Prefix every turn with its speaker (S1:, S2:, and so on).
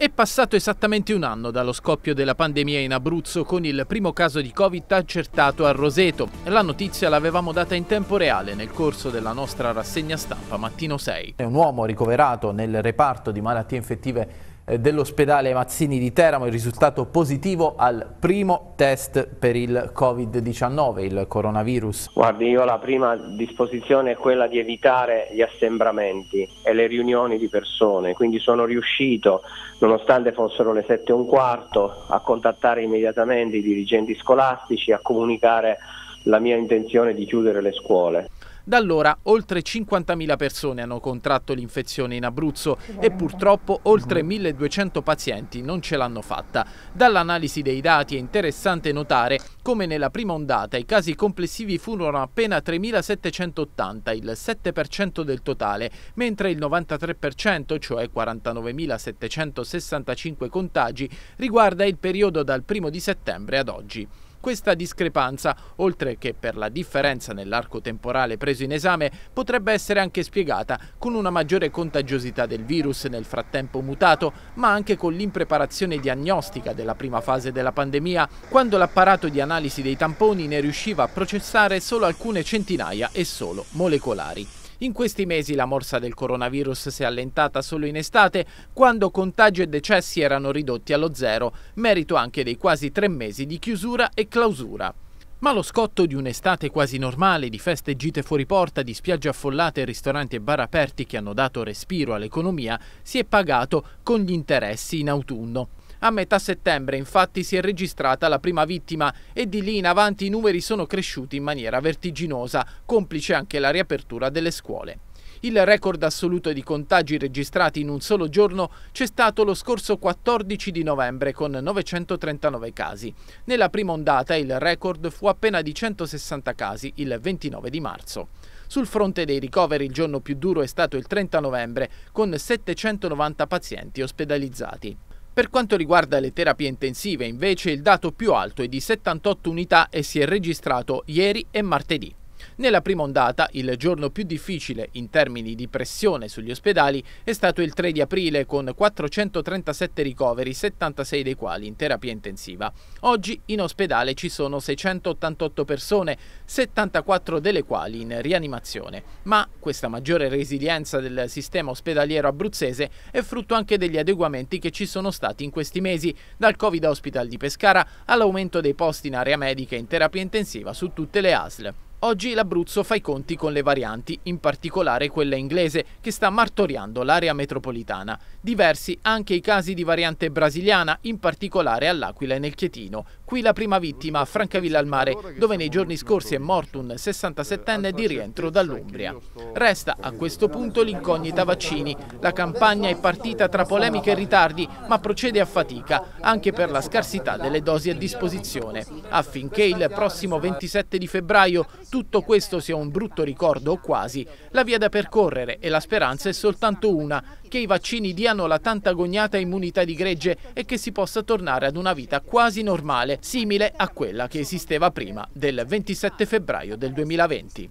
S1: È passato esattamente un anno dallo scoppio della pandemia in Abruzzo con il primo caso di Covid accertato a Roseto. La notizia l'avevamo data in tempo reale nel corso della nostra rassegna stampa Mattino 6. È un uomo ricoverato nel reparto di malattie infettive eh, dell'ospedale Mazzini di Teramo il risultato positivo al primo test per il Covid-19, il coronavirus. Guardi, io la prima disposizione è quella di evitare gli assembramenti e le riunioni di persone, quindi sono riuscito, nonostante fossero le 7 e un quarto, a contattare immediatamente i dirigenti scolastici, a comunicare la mia intenzione di chiudere le scuole. Da allora oltre 50.000 persone hanno contratto l'infezione in Abruzzo e purtroppo oltre 1.200 mhm. pazienti non ce l'hanno fatta. Dall'analisi dei dati è interessante notare come nella prima ondata i casi complessivi furono appena 3.780, il 7% del totale, mentre il 93%, cioè 49.765 contagi, riguarda il periodo dal 1 di settembre ad oggi. Questa discrepanza, oltre che per la differenza nell'arco temporale preso in esame, potrebbe essere anche spiegata con una maggiore contagiosità del virus nel frattempo mutato, ma anche con l'impreparazione diagnostica della prima fase della pandemia, quando l'apparato di analisi dei tamponi ne riusciva a processare solo alcune centinaia e solo molecolari. In questi mesi la morsa del coronavirus si è allentata solo in estate, quando contagi e decessi erano ridotti allo zero, merito anche dei quasi tre mesi di chiusura e clausura. Ma lo scotto di un'estate quasi normale, di feste gite fuori porta, di spiagge affollate, ristoranti e bar aperti che hanno dato respiro all'economia, si è pagato con gli interessi in autunno. A metà settembre infatti si è registrata la prima vittima e di lì in avanti i numeri sono cresciuti in maniera vertiginosa, complice anche la riapertura delle scuole. Il record assoluto di contagi registrati in un solo giorno c'è stato lo scorso 14 di novembre con 939 casi. Nella prima ondata il record fu appena di 160 casi il 29 di marzo. Sul fronte dei ricoveri il giorno più duro è stato il 30 novembre con 790 pazienti ospedalizzati. Per quanto riguarda le terapie intensive, invece, il dato più alto è di 78 unità e si è registrato ieri e martedì. Nella prima ondata, il giorno più difficile in termini di pressione sugli ospedali è stato il 3 di aprile con 437 ricoveri, 76 dei quali in terapia intensiva. Oggi in ospedale ci sono 688 persone, 74 delle quali in rianimazione. Ma questa maggiore resilienza del sistema ospedaliero abruzzese è frutto anche degli adeguamenti che ci sono stati in questi mesi, dal Covid Hospital di Pescara all'aumento dei posti in area medica e in terapia intensiva su tutte le ASL. Oggi l'Abruzzo fa i conti con le varianti, in particolare quella inglese, che sta martoriando l'area metropolitana. Diversi anche i casi di variante brasiliana, in particolare all'Aquila e nel Chietino. Qui la prima vittima a Francavilla al Mare, dove nei giorni scorsi è morto un 67enne di rientro dall'Umbria. Resta a questo punto l'incognita vaccini. La campagna è partita tra polemiche e ritardi, ma procede a fatica, anche per la scarsità delle dosi a disposizione, affinché il prossimo 27 di febbraio tutto questo sia un brutto ricordo o quasi, la via da percorrere e la speranza è soltanto una, che i vaccini diano la tanta agognata immunità di gregge e che si possa tornare ad una vita quasi normale, simile a quella che esisteva prima del 27 febbraio del 2020.